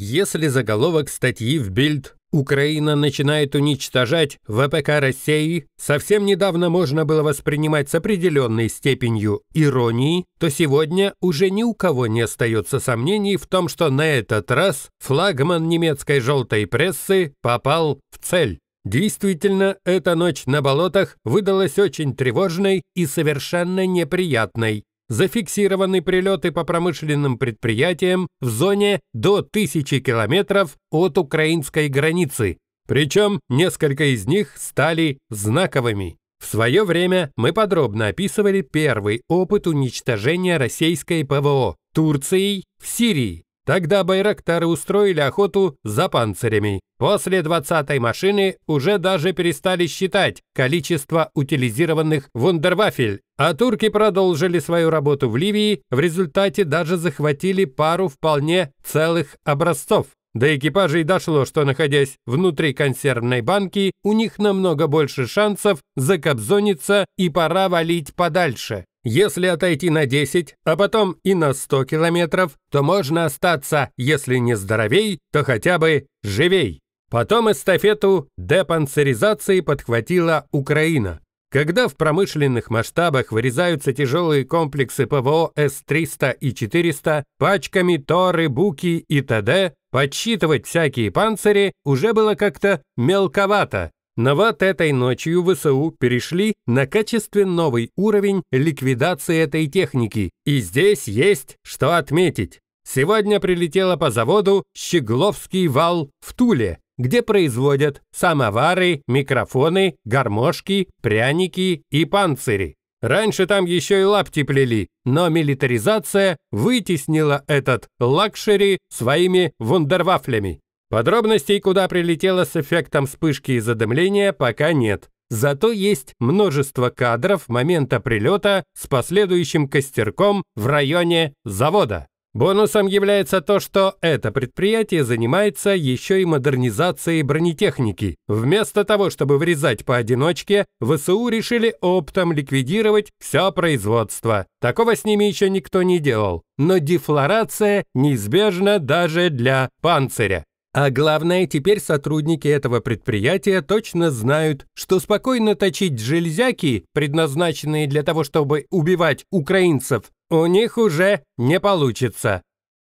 Если заголовок статьи в Бильд «Украина начинает уничтожать ВПК России» совсем недавно можно было воспринимать с определенной степенью иронии, то сегодня уже ни у кого не остается сомнений в том, что на этот раз флагман немецкой «желтой прессы» попал в цель. Действительно, эта ночь на болотах выдалась очень тревожной и совершенно неприятной зафиксированы прилеты по промышленным предприятиям в зоне до 1000 километров от украинской границы, причем несколько из них стали знаковыми. В свое время мы подробно описывали первый опыт уничтожения российской ПВО Турцией в Сирии. Тогда байрактары устроили охоту за панцирями. После 20-й машины уже даже перестали считать количество утилизированных вундервафель, а турки продолжили свою работу в Ливии, в результате даже захватили пару вполне целых образцов. До экипажей дошло, что, находясь внутри консервной банки, у них намного больше шансов закобзониться и пора валить подальше. Если отойти на 10, а потом и на 100 километров, то можно остаться, если не здоровей, то хотя бы живей. Потом эстафету депанцеризации подхватила Украина. Когда в промышленных масштабах вырезаются тяжелые комплексы ПВО С-300 и 400 пачками Торы, Буки и т.д., подсчитывать всякие панцири уже было как-то мелковато. Но вот этой ночью ВСУ перешли на качественно новый уровень ликвидации этой техники. И здесь есть что отметить. Сегодня прилетело по заводу Щегловский вал в Туле, где производят самовары, микрофоны, гармошки, пряники и панцири. Раньше там еще и лапти плели, но милитаризация вытеснила этот лакшери своими вундервафлями. Подробностей, куда прилетело с эффектом вспышки и задымления, пока нет. Зато есть множество кадров момента прилета с последующим костерком в районе завода. Бонусом является то, что это предприятие занимается еще и модернизацией бронетехники. Вместо того, чтобы врезать поодиночке, ВСУ решили оптом ликвидировать все производство. Такого с ними еще никто не делал. Но дефлорация неизбежна даже для панциря. А главное, теперь сотрудники этого предприятия точно знают, что спокойно точить железяки, предназначенные для того, чтобы убивать украинцев, у них уже не получится.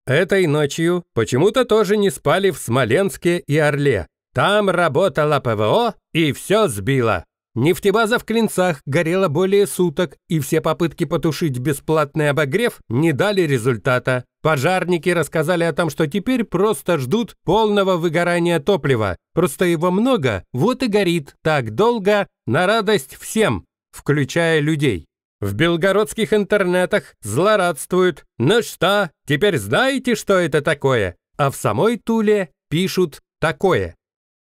Этой ночью почему-то тоже не спали в Смоленске и Орле. Там работала ПВО и все сбило. Нефтебаза в Клинцах горела более суток, и все попытки потушить бесплатный обогрев не дали результата. Пожарники рассказали о том, что теперь просто ждут полного выгорания топлива. Просто его много, вот и горит так долго, на радость всем, включая людей в белгородских интернетах злорадствуют. Ну что, теперь знаете, что это такое? А в самой Туле пишут такое.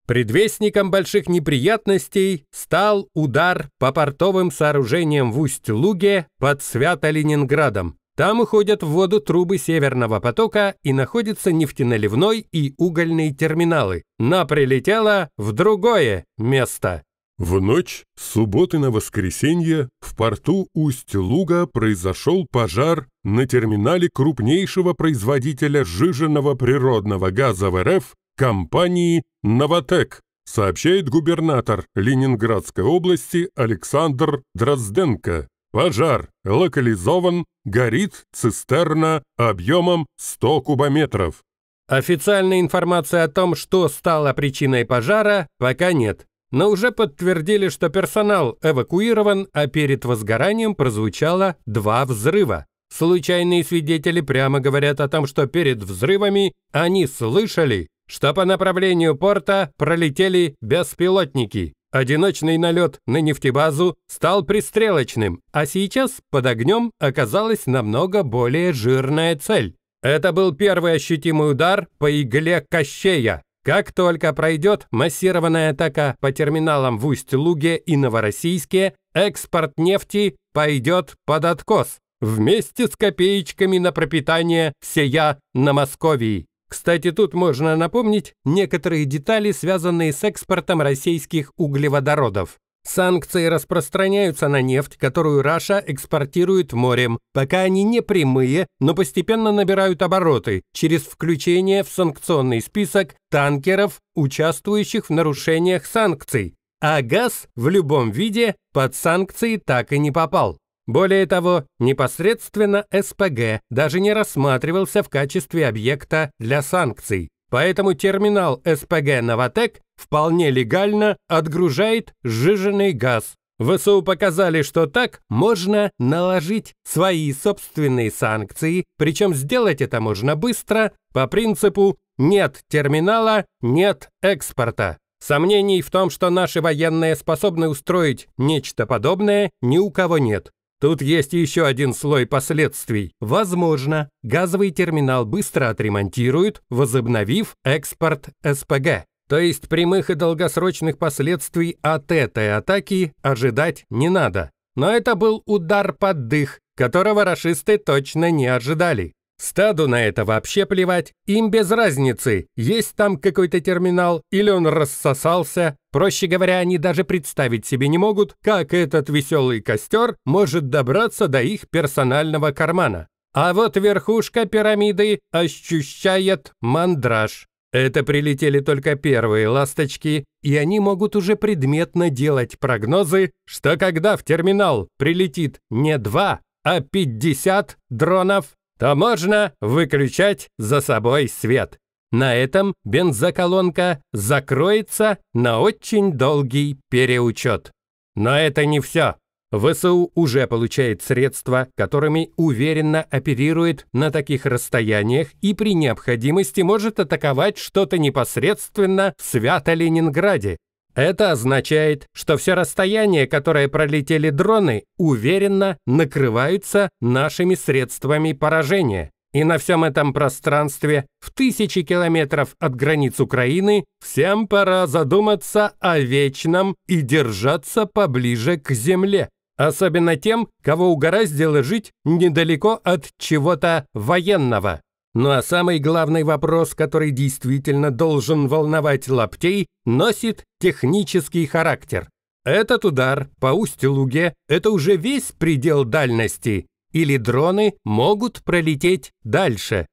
Предвестником больших неприятностей стал удар по портовым сооружениям в Усть-Луге под Свято-Ленинградом. Там уходят в воду трубы Северного потока и находятся нефтеналивной и угольные терминалы. Но прилетело в другое место. В ночь с субботы на воскресенье в порту Усть-Луга произошел пожар на терминале крупнейшего производителя сжиженного природного газа в РФ компании «Новотек», сообщает губернатор Ленинградской области Александр Дрозденко. Пожар локализован, горит цистерна объемом 100 кубометров. Официальной информации о том, что стало причиной пожара, пока нет но уже подтвердили, что персонал эвакуирован, а перед возгоранием прозвучало два взрыва. Случайные свидетели прямо говорят о том, что перед взрывами они слышали, что по направлению порта пролетели беспилотники. Одиночный налет на нефтебазу стал пристрелочным, а сейчас под огнем оказалась намного более жирная цель. Это был первый ощутимый удар по игле Кощея. Как только пройдет массированная атака по терминалам в Усть-Луге и Новороссийске, экспорт нефти пойдет под откос вместе с копеечками на пропитание всея на Московии. Кстати, тут можно напомнить некоторые детали, связанные с экспортом российских углеводородов. Санкции распространяются на нефть, которую Раша экспортирует морем. Пока они не прямые, но постепенно набирают обороты через включение в санкционный список танкеров, участвующих в нарушениях санкций. А газ в любом виде под санкции так и не попал. Более того, непосредственно СПГ даже не рассматривался в качестве объекта для санкций. Поэтому терминал СПГ «Новотек» вполне легально отгружает сжиженный газ. ВСУ показали, что так можно наложить свои собственные санкции, причем сделать это можно быстро, по принципу «нет терминала, нет экспорта». Сомнений в том, что наши военные способны устроить нечто подобное, ни у кого нет. Тут есть еще один слой последствий. Возможно, газовый терминал быстро отремонтируют, возобновив экспорт СПГ. То есть прямых и долгосрочных последствий от этой атаки ожидать не надо. Но это был удар под дых, которого расисты точно не ожидали. Стаду на это вообще плевать, им без разницы, есть там какой-то терминал или он рассосался. Проще говоря, они даже представить себе не могут, как этот веселый костер может добраться до их персонального кармана. А вот верхушка пирамиды ощущает мандраж. Это прилетели только первые ласточки, и они могут уже предметно делать прогнозы, что когда в терминал прилетит не два, а 50 дронов, то можно выключать за собой свет. На этом бензоколонка закроется на очень долгий переучет. Но это не все. ВСУ уже получает средства, которыми уверенно оперирует на таких расстояниях и при необходимости может атаковать что-то непосредственно в Свято-Ленинграде. Это означает, что все расстояние, которое пролетели дроны, уверенно накрываются нашими средствами поражения. И на всем этом пространстве, в тысячи километров от границ Украины, всем пора задуматься о вечном и держаться поближе к земле. Особенно тем, кого угораздило жить недалеко от чего-то военного. Ну а самый главный вопрос, который действительно должен волновать лаптей, носит технический характер. Этот удар по устье-луге – это уже весь предел дальности, или дроны могут пролететь дальше.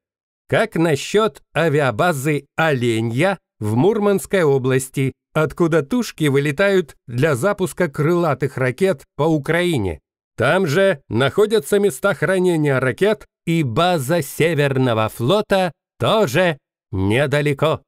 Как насчет авиабазы «Оленья» в Мурманской области, откуда тушки вылетают для запуска крылатых ракет по Украине? Там же находятся места хранения ракет и база Северного флота тоже недалеко.